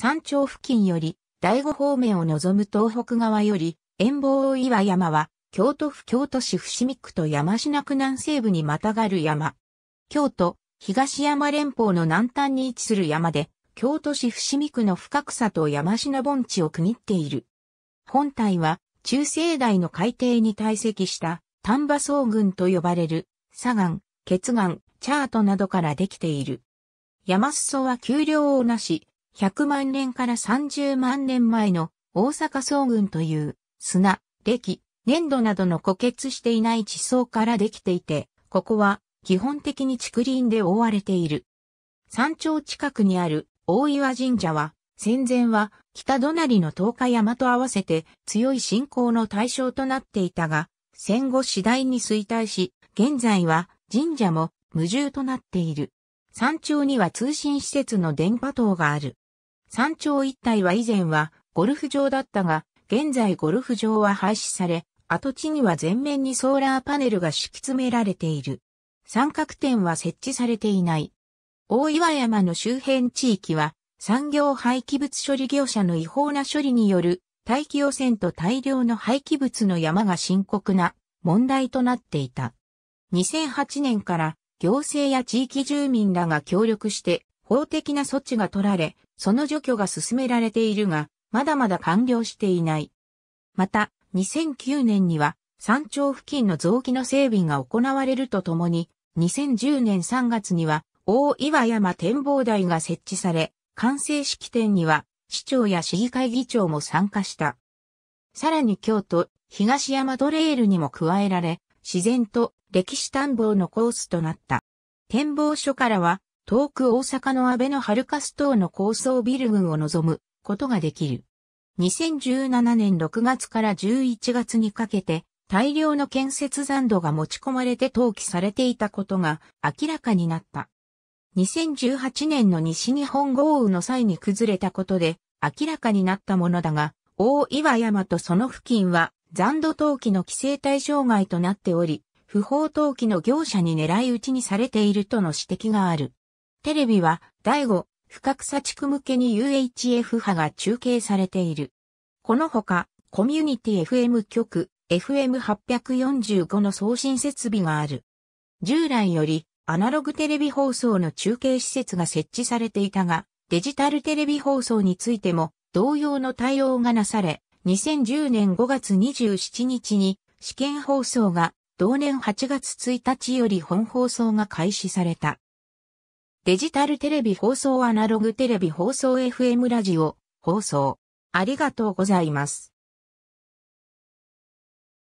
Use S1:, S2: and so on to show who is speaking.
S1: 山頂付近より、第五方面を望む東北側より、遠望岩山は、京都府京都市伏見区と山科区南西部にまたがる山。京都、東山連峰の南端に位置する山で、京都市伏見区の深草と山科盆地を区切っている。本体は、中世代の海底に堆積した丹波草群と呼ばれる、砂岩、血岩、チャートなどからできている。山裾は丘陵をなし、100万年から30万年前の大阪草群という砂、歴、粘土などの固結していない地層からできていて、ここは基本的に竹林で覆われている。山頂近くにある大岩神社は、戦前は北隣の東海山と合わせて強い信仰の対象となっていたが、戦後次第に衰退し、現在は神社も無住となっている。山頂には通信施設の電波塔がある。山頂一帯は以前はゴルフ場だったが、現在ゴルフ場は廃止され、跡地には全面にソーラーパネルが敷き詰められている。三角点は設置されていない。大岩山の周辺地域は産業廃棄物処理業者の違法な処理による大気汚染と大量の廃棄物の山が深刻な問題となっていた。2008年から行政や地域住民らが協力して法的な措置が取られ、その除去が進められているが、まだまだ完了していない。また、2009年には、山頂付近の臓器の整備が行われるとともに、2010年3月には、大岩山展望台が設置され、完成式典には、市長や市議会議長も参加した。さらに京都、東山トレイルにも加えられ、自然と歴史探訪のコースとなった。展望所からは、遠く大阪の安倍のハルカス島の高層ビル群を望むことができる。2017年6月から11月にかけて大量の建設残土が持ち込まれて投棄されていたことが明らかになった。2018年の西日本豪雨の際に崩れたことで明らかになったものだが、大岩山とその付近は残土投棄の規制対象外となっており、不法投棄の業者に狙い撃ちにされているとの指摘がある。テレビは第5、深草地区向けに UHF 波が中継されている。このほか、コミュニティ FM 局、FM845 の送信設備がある。従来より、アナログテレビ放送の中継施設が設置されていたが、デジタルテレビ放送についても同様の対応がなされ、2010年5月27日に試験放送が同年8月1日より本放送が開始された。デジタルテレビ放送アナログテレビ放送 FM ラジオ放送。ありがとうございます。